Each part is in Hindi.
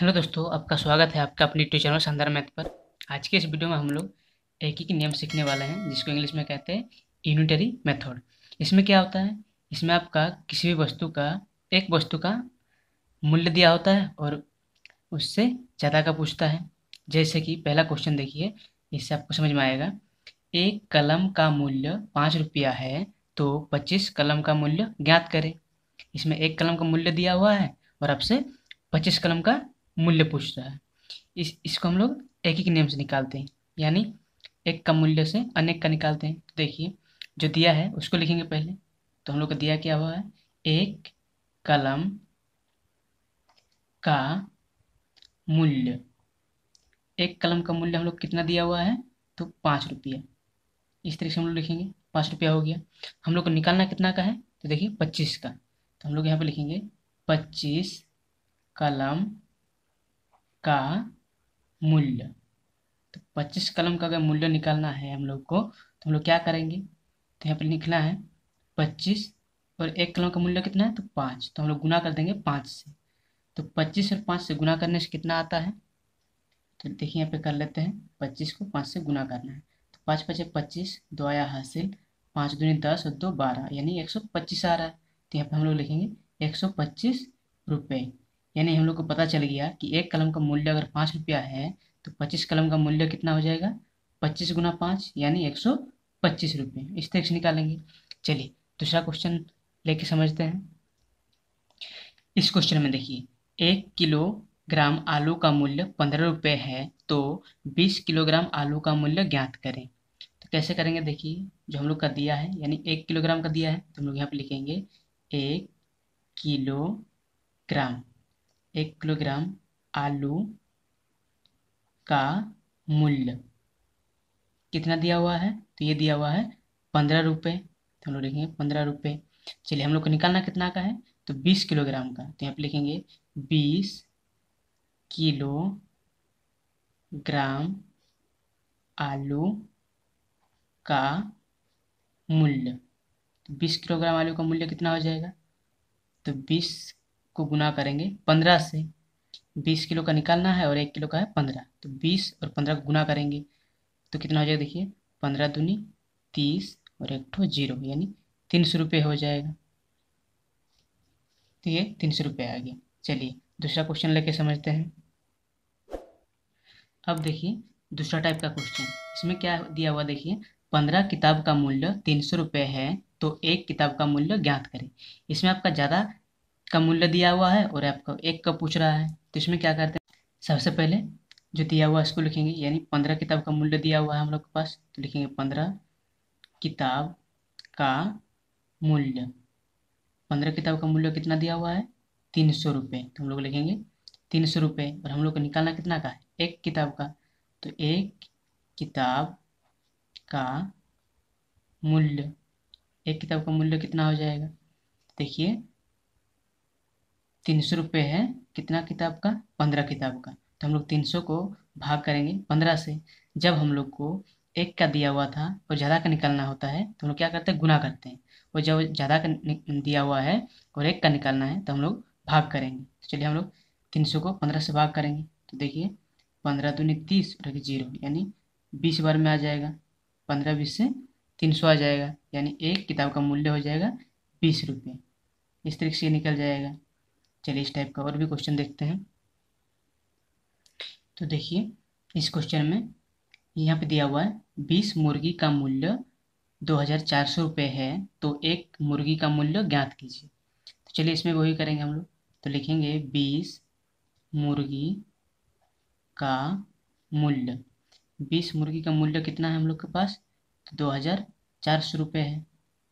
हेलो दोस्तों आपका स्वागत है आपका अपने यूट्यूब चैनल शानदार मैथ पर आज के इस वीडियो में हम लोग एक ही नियम सीखने वाले हैं जिसको इंग्लिश में कहते हैं यूनिटरी मेथड इसमें क्या होता है इसमें आपका किसी भी वस्तु का एक वस्तु का मूल्य दिया होता है और उससे ज़्यादा का पूछता है जैसे कि पहला क्वेश्चन देखिए इससे आपको समझ में आएगा एक कलम का मूल्य पाँच रुपया है तो पच्चीस कलम का मूल्य ज्ञात करें इसमें एक कलम का मूल्य दिया हुआ है और आपसे पच्चीस कलम का मूल्य पूछ रहा है इस इसको हम लोग एक ही के नियम से निकालते हैं यानी एक का मूल्य से अनेक का निकालते हैं तो देखिए जो दिया है उसको लिखेंगे पहले तो हम लोग का दिया क्या हुआ है एक कलम का मूल्य एक कलम का मूल्य हम लोग कितना दिया हुआ है तो पाँच रुपये इस तरीके से हम लोग लिखेंगे पाँच रुपया हो गया हम लोग को निकालना कितना का है तो देखिए पच्चीस का तो हम लोग यहाँ पर लिखेंगे पच्चीस कलम का मूल्य तो पच्चीस कलम का अगर मूल्य निकालना है हम लोग को तो हम लोग क्या करेंगे तो यहाँ पर लिखना है पच्चीस और एक कलम का मूल्य कितना है तो पाँच तो हम लोग गुना कर देंगे पाँच से तो पच्चीस और पाँच से गुना करने से कितना आता है तो देखिए यहाँ पे कर लेते हैं पच्चीस को पाँच से गुना करना है तो पाँच पचे पच्चीस दो आया हासिल पाँच दूनी दस और दो बारह यानी एक सौ पच्चीस आ रहा है तो यहाँ पे हम लोग लिखेंगे एक सौ पच्चीस रुपये यानी हम लोग को पता चल गया कि एक कलम का मूल्य अगर पाँच रुपया है तो पच्चीस कलम का मूल्य कितना हो जाएगा पच्चीस गुना पाँच यानी एक सौ पच्चीस रुपये इस तरह से निकालेंगे चलिए दूसरा क्वेश्चन लेके समझते हैं इस क्वेश्चन में देखिए एक किलोग्राम आलू का मूल्य पंद्रह रुपये है तो बीस किलोग्राम आलू का मूल्य ज्ञात करें तो कैसे करेंगे देखिए जो हम लोग का दिया है यानी एक किलोग्राम का दिया है तो हम लोग यहाँ पे लिखेंगे एक किलो ग्राम एक किलोग्राम आलू का मूल्य कितना दिया हुआ है तो ये दिया हुआ है पंद्रह रुपये तो हम लोग लिखेंगे पंद्रह रुपये चलिए हम लोग को निकालना कितना का है तो बीस किलोग्राम का तो यहाँ पर लिखेंगे बीस किलो ग्राम आलू का मूल्य तो बीस किलोग्राम आलू का मूल्य कितना हो जाएगा तो बीस को गुना करेंगे पंद्रह से बीस किलो का निकालना है और एक किलो का है पंद्रह तो बीस और पंद्रह को गुना करेंगे तो कितना हो जाएगा देखिए पंद्रह दूनी तीस और एक ठो जीरो यानी तीन सौ रुपये हो जाएगा तो ये तीन सौ रुपये आ गया चलिए दूसरा क्वेश्चन लेके समझते हैं अब देखिए दूसरा टाइप का क्वेश्चन इसमें क्या दिया हुआ देखिए पंद्रह किताब का मूल्य तीन सौ रुपये है तो एक किताब का मूल्य ज्ञात करें इसमें आपका ज़्यादा का मूल्य दिया हुआ है और आपका एक का पूछ रहा है तो इसमें क्या करते हैं सबसे पहले जो दिया हुआ है इसको लिखेंगे यानी पंद्रह किताब का मूल्य दिया हुआ है हम लोग के पास तो लिखेंगे पंद्रह किताब का मूल्य पंद्रह किताब का मूल्य कितना दिया हुआ है तीन सौ रुपये तो हम लोग लिखेंगे तीन सौ रुपये और हम लोग को निकालना कितना का है एक किताब का तो एक किताब का मूल्य एक किताब का मूल्य कितना हो जाएगा देखिए तीन सौ रुपये है कितना किताब का पंद्रह किताब का तो हम लोग तीन सौ को भाग करेंगे पंद्रह से जब हम लोग को एक का दिया हुआ था और ज़्यादा का निकालना होता है तो हम लोग क्या करते हैं गुना करते हैं और जब ज़्यादा का दिया हुआ है और एक का निकालना है तो हम लोग भाग करेंगे तो चलिए हम लोग तीन सौ को पंद्रह से भाग करेंगे तो देखिए पंद्रह दूनी तीस और एक जीरो यानी बीस बार में आ जाएगा पंद्रह बीस से तीन सौ आ जाएगा यानी एक किताब का मूल्य हो जाएगा बीस रुपये इस तरीके से निकल जाएगा चलिए इस टाइप का और भी क्वेश्चन देखते हैं तो देखिए इस क्वेश्चन में यहाँ पे दिया हुआ है बीस मुर्गी का मूल्य दो हज़ार चार सौ रुपये है तो एक मुर्गी का मूल्य ज्ञात कीजिए तो चलिए इसमें वही करेंगे हम लोग तो लिखेंगे बीस मुर्गी का मूल्य बीस मुर्गी का मूल्य कितना है हम लोग के पास तो दो हज़ार चार सौ रुपये है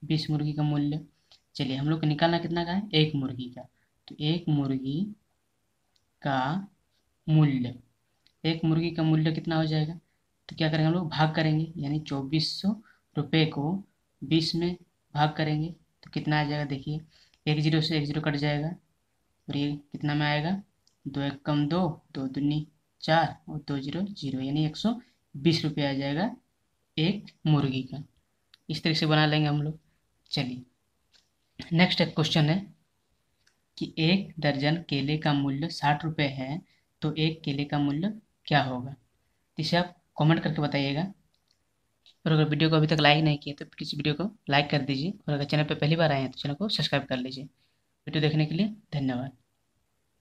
बीस मुर्गी का मूल्य चलिए हम लोग को निकालना कितना का है एक मुर्गी का तो एक मुर्गी का मूल्य एक मुर्गी का मूल्य कितना हो जाएगा तो क्या करेंगे हम लोग भाग करेंगे यानी चौबीस सौ रुपये को बीस में भाग करेंगे तो कितना आ जाएगा देखिए एक जीरो से एक जीरो कट जाएगा और ये कितना में आएगा दो एक कम दो दो दूनी चार और दो जीरो जीरो यानी एक सौ बीस रुपये आ जाएगा एक मुर्गी का इस तरीके से बना लेंगे हम लोग चलिए नेक्स्ट एक क्वेश्चन है कि एक दर्जन केले का मूल्य साठ रुपये है तो एक केले का मूल्य क्या होगा इसे आप कमेंट करके बताइएगा और अगर वीडियो को अभी तक लाइक नहीं किया तो प्लीज़ वीडियो को लाइक कर दीजिए और अगर चैनल पर पहली बार आए हैं तो चैनल को सब्सक्राइब कर लीजिए वीडियो देखने के लिए धन्यवाद